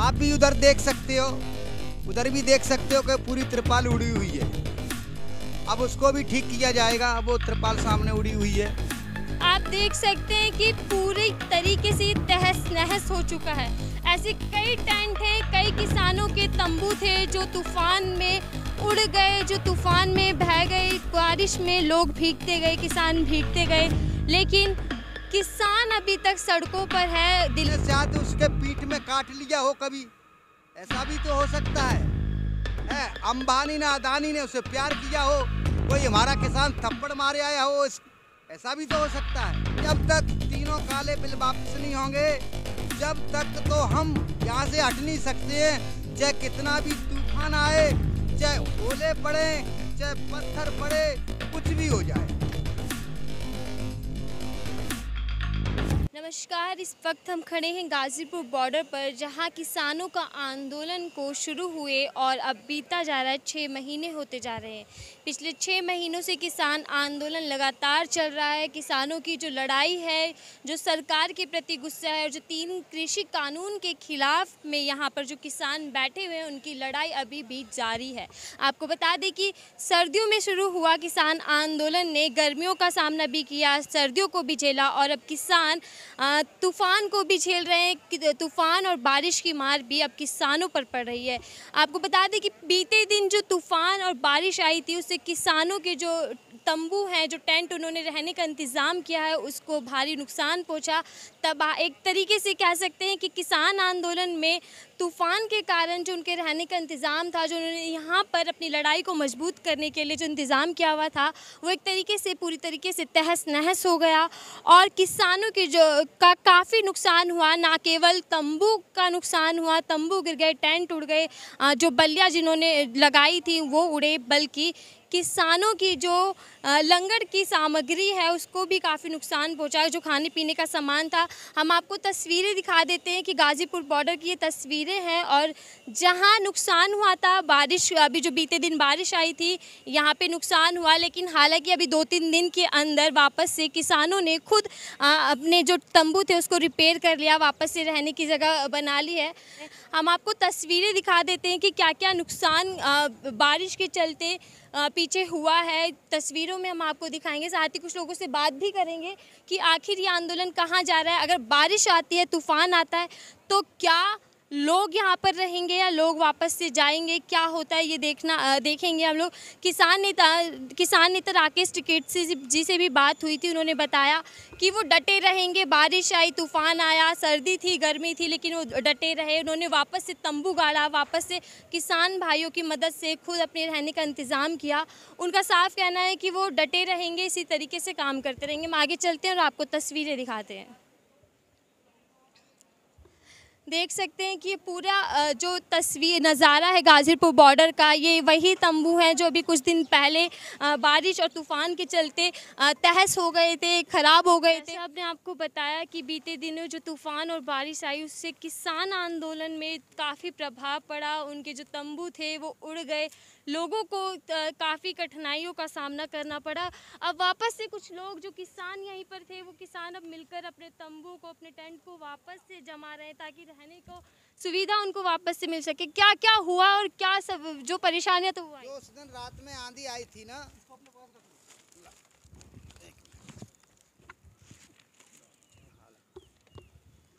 आप भी उधर देख सकते हो उधर भी देख सकते हो कि पूरी त्रिपाल उड़ी हुई है अब उसको भी ठीक किया जाएगा वो त्रिपाल सामने उड़ी हुई है आप देख सकते हैं कि पूरी तरीके से तहस नहस हो चुका है ऐसे कई टेंट हैं कई किसानों के तंबू थे जो तूफान में उड़ गए जो तूफान में बह गए बारिश में लोग भीगते गए किसान भीगते गए लेकिन किसान अभी तक सड़कों पर है दिल से तो उसके पीठ में काट लिया हो कभी ऐसा भी तो हो सकता है, है अंबानी ने अदानी ने उसे प्यार किया हो कोई हमारा किसान थप्पड़ मारे आया हो ऐसा भी तो हो सकता है जब तक तीनों काले बिल वापस नहीं होंगे जब तक तो हम यहाँ से हट नहीं सकते हैं चाहे कितना भी तूफान आए चाहे ओले पड़े चाहे पत्थर पड़े कुछ भी हो जाए नमस्कार इस वक्त हम खड़े हैं गाजीपुर बॉर्डर पर जहां किसानों का आंदोलन को शुरू हुए और अब बीता जा रहा है छः महीने होते जा रहे हैं पिछले छः महीनों से किसान आंदोलन लगातार चल रहा है किसानों की जो लड़ाई है जो सरकार के प्रति गुस्सा है जो तीन कृषि कानून के खिलाफ में यहाँ पर जो किसान बैठे हुए हैं उनकी लड़ाई अभी भी जारी है आपको बता दें कि सर्दियों में शुरू हुआ किसान आंदोलन ने गर्मियों का सामना भी किया सर्दियों को भी झेला और अब किसान तूफ़ान को भी झेल रहे हैं तूफ़ान और बारिश की मार भी अब किसानों पर पड़ रही है आपको बता दें कि बीते दिन जो तूफ़ान और बारिश आई थी उससे किसानों के जो तंबू हैं जो टेंट उन्होंने रहने का इंतज़ाम किया है उसको भारी नुकसान पहुंचा तब एक तरीके से कह सकते हैं कि किसान आंदोलन में तूफ़ान के कारण जो उनके रहने का इंतज़ाम था जो उन्होंने यहाँ पर अपनी लड़ाई को मजबूत करने के लिए जो इंतज़ाम किया हुआ था वो एक तरीके से पूरी तरीके से तहस नहस हो गया और किसानों के जो का काफ़ी नुकसान हुआ ना केवल तंबू का नुकसान हुआ तंबू गिर गए टेंट उड़ गए जो बलिया जिन्होंने लगाई थी वो उड़े बल्कि किसानों की जो लंगर की सामग्री है उसको भी काफ़ी नुकसान पहुंचाया जो खाने पीने का सामान था हम आपको तस्वीरें दिखा देते हैं कि गाजीपुर बॉर्डर की ये तस्वीरें हैं और जहां नुकसान हुआ था बारिश अभी जो बीते दिन बारिश आई थी यहाँ पे नुकसान हुआ लेकिन हालांकि अभी दो तीन दिन के अंदर वापस से किसानों ने खुद अपने जो तंबू थे उसको रिपेयर कर लिया वापस से रहने की जगह बना ली है हम आपको तस्वीरें दिखा देते हैं कि क्या क्या नुकसान बारिश के चलते पीछे हुआ है तस्वीरों में हम आपको दिखाएंगे साथ ही कुछ लोगों से बात भी करेंगे कि आखिर ये आंदोलन कहाँ जा रहा है अगर बारिश आती है तूफान आता है तो क्या लोग यहाँ पर रहेंगे या लोग वापस से जाएंगे क्या होता है ये देखना देखेंगे हम लोग किसान नेता किसान नेता राकेश टिकेट से जी से भी बात हुई थी उन्होंने बताया कि वो डटे रहेंगे बारिश आई तूफान आया सर्दी थी गर्मी थी लेकिन वो डटे रहे उन्होंने वापस से तंबू गाड़ा वापस से किसान भाइयों की मदद से खुद अपने रहने का इंतज़ाम किया उनका साफ कहना है कि वो डटे रहेंगे इसी तरीके से काम करते रहेंगे हम आगे चलते हैं और आपको तस्वीरें दिखाते हैं देख सकते हैं कि पूरा जो तस्वीर नज़ारा है गाज़ीपुर बॉर्डर का ये वही तंबू है जो अभी कुछ दिन पहले बारिश और तूफ़ान के चलते तहस हो गए थे ख़राब हो गए थे आपने आपको बताया कि बीते दिनों जो तूफ़ान और बारिश आई उससे किसान आंदोलन में काफ़ी प्रभाव पड़ा उनके जो तंबू थे वो उड़ गए लोगों को काफ़ी कठिनाइयों का सामना करना पड़ा अब वापस से कुछ लोग जो किसान यहीं पर थे वो किसान अब मिलकर अपने तंबू को अपने टेंट को वापस से जमा रहे हैं ताकि रहने को सुविधा उनको वापस से मिल सके क्या क्या हुआ और क्या सब जो परेशानियां तो हुआ जो उस दिन रात में आंधी आई थी ना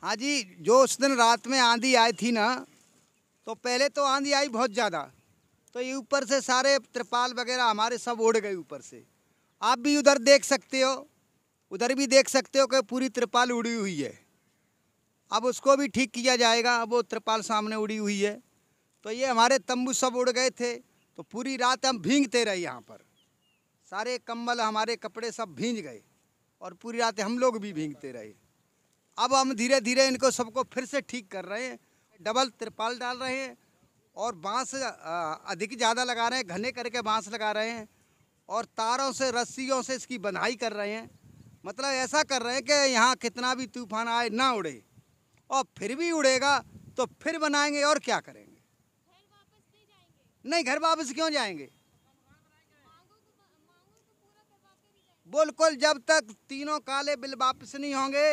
हाँ जी जो उस दिन रात में आंधी आई थी ना तो पहले तो आंधी आई बहुत ज़्यादा तो ये ऊपर से सारे त्रिपाल वगैरह हमारे सब उड़ गए ऊपर से आप भी उधर देख सकते हो उधर भी देख सकते हो कि पूरी त्रिपाल उड़ी हुई है अब उसको भी ठीक किया जाएगा अब वो त्रिपाल सामने उड़ी हुई है तो ये हमारे तंबू सब उड़ गए थे तो पूरी रात हम भींगते रहे यहाँ पर सारे कम्बल हमारे कपड़े सब भींज गए और पूरी रात हम लोग भी भींगते रहे अब हम धीरे धीरे इनको सबको फिर से ठीक कर रहे हैं डबल त्रिपाल डाल रहे हैं और बांस अधिक ज़्यादा लगा रहे हैं घने करके बांस लगा रहे हैं और तारों से रस्सियों से इसकी बंधाई कर रहे हैं मतलब ऐसा कर रहे हैं कि यहाँ कितना भी तूफान आए ना उड़े और फिर भी उड़ेगा तो फिर बनाएंगे और क्या करेंगे नहीं घर वापस क्यों जाएंगे बिल्कुल जब तक तीनों काले बिल वापस नहीं होंगे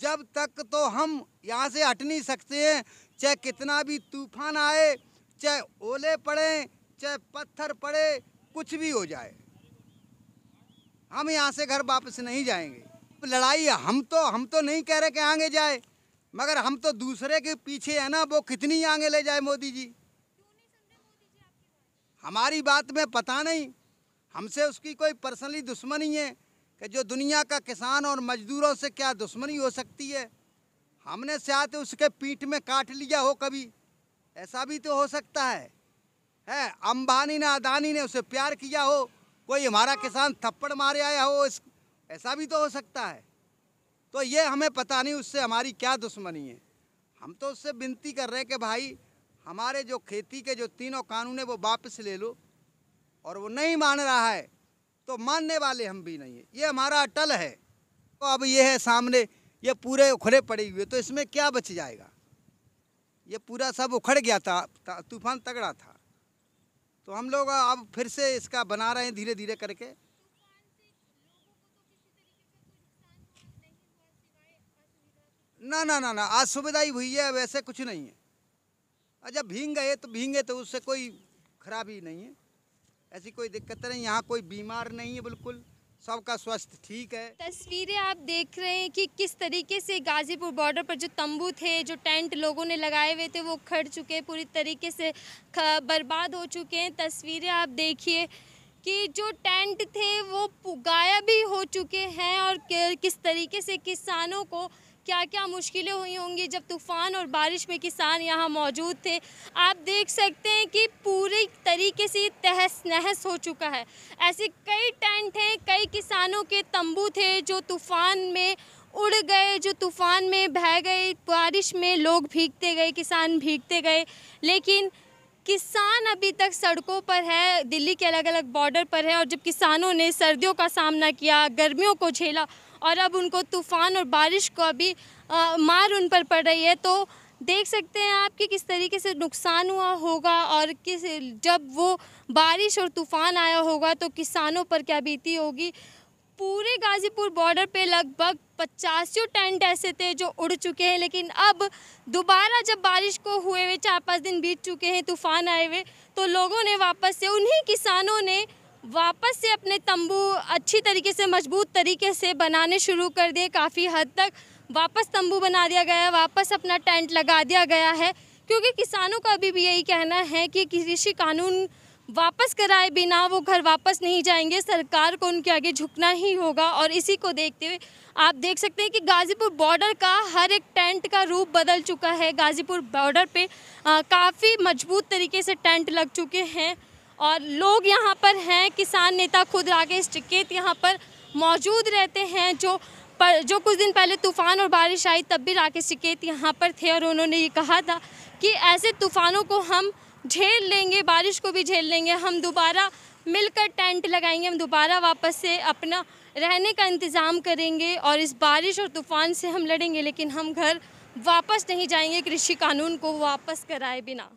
जब तक तो हम यहाँ से हट नहीं सकते हैं चाहे कितना भी तूफान आए चाहे ओले पड़े चाहे पत्थर पड़े कुछ भी हो जाए हम यहाँ से घर वापस नहीं जाएंगे लड़ाई हम तो हम तो नहीं कह रहे कि आगे जाए मगर हम तो दूसरे के पीछे है ना वो कितनी आगे ले जाए मोदी जी हमारी बात में पता नहीं हमसे उसकी कोई पर्सनली दुश्मनी है कि जो दुनिया का किसान और मजदूरों से क्या दुश्मनी हो सकती है हमने शायद उसके पीठ में काट लिया हो कभी ऐसा भी तो हो सकता है है अंबानी ने अदानी ने उसे प्यार किया हो कोई हमारा किसान थप्पड़ मारे आया हो इस ऐसा भी तो हो सकता है तो ये हमें पता नहीं उससे हमारी क्या दुश्मनी है हम तो उससे विनती कर रहे हैं कि भाई हमारे जो खेती के जो तीनों कानून है वो वापस ले लो और वो नहीं मान रहा है तो मानने वाले हम भी नहीं है ये हमारा अटल है तो अब ये है सामने ये पूरे उखड़े पड़े हुए तो इसमें क्या बच जाएगा ये पूरा सब उखड़ गया था तूफान तगड़ा था तो हम लोग अब फिर से इसका बना रहे हैं धीरे धीरे करके ना ना ना ना आज सुविधा ही हुई है वैसे कुछ नहीं है जब भींग गए तो भींगे तो उससे कोई खराबी नहीं है ऐसी कोई दिक्कत नहीं यहाँ कोई बीमार नहीं है बिल्कुल सबका स्वास्थ्य ठीक है तस्वीरें आप देख रहे हैं कि किस तरीके से गाजीपुर बॉर्डर पर जो तंबू थे जो टेंट लोगों ने लगाए हुए थे वो खड़ चुके पूरी तरीके से बर्बाद हो चुके हैं तस्वीरें आप देखिए कि जो टेंट थे वो गायब ही हो चुके हैं और किस तरीके से किसानों को क्या क्या मुश्किलें हुई होंगी जब तूफ़ान और बारिश में किसान यहाँ मौजूद थे आप देख सकते हैं कि पूरी तरीके से तहस नहस हो चुका है ऐसे कई टेंट हैं कई किसानों के तंबू थे जो तूफ़ान में उड़ गए जो तूफ़ान में बह गए बारिश में लोग भीगते गए किसान भीगते गए लेकिन किसान अभी तक सड़कों पर है दिल्ली के अलग अलग बॉर्डर पर है और जब किसानों ने सर्दियों का सामना किया गर्मियों को झेला और अब उनको तूफ़ान और बारिश का भी आ, मार उन पर पड़ रही है तो देख सकते हैं आप कि किस तरीके से नुकसान हुआ होगा और किस जब वो बारिश और तूफ़ान आया होगा तो किसानों पर क्या बीती होगी पूरे गाज़ीपुर बॉर्डर पे लगभग पचासियों टेंट ऐसे थे जो उड़ चुके हैं लेकिन अब दोबारा जब बारिश को हुए हुए चार पाँच दिन बीत चुके हैं तूफ़ान आए हुए तो लोगों ने वापस से उन्हीं किसानों ने वापस से अपने तंबू अच्छी तरीके से मजबूत तरीके से बनाने शुरू कर दिए काफ़ी हद तक वापस तंबू बना दिया गया वापस अपना टेंट लगा दिया गया है क्योंकि किसानों का अभी भी यही कहना है कि कृषि कानून वापस कराए बिना वो घर वापस नहीं जाएंगे सरकार को उनके आगे झुकना ही होगा और इसी को देखते हुए आप देख सकते हैं कि गाज़ीपुर बॉर्डर का हर एक टेंट का रूप बदल चुका है गाज़ीपुर बॉर्डर पे काफ़ी मजबूत तरीके से टेंट लग चुके हैं और लोग यहाँ पर हैं किसान नेता खुद राकेश टिकेत यहाँ पर मौजूद रहते हैं जो पर जो कुछ दिन पहले तूफ़ान और बारिश आई तब भी राकेश टिकेत यहाँ पर थे और उन्होंने ये कहा था कि ऐसे तूफ़ानों को हम झेल लेंगे बारिश को भी झेल लेंगे हम दोबारा मिलकर टेंट लगाएंगे हम दोबारा वापस से अपना रहने का इंतज़ाम करेंगे और इस बारिश और तूफ़ान से हम लड़ेंगे लेकिन हम घर वापस नहीं जाएंगे कृषि कानून को वापस कराए बिना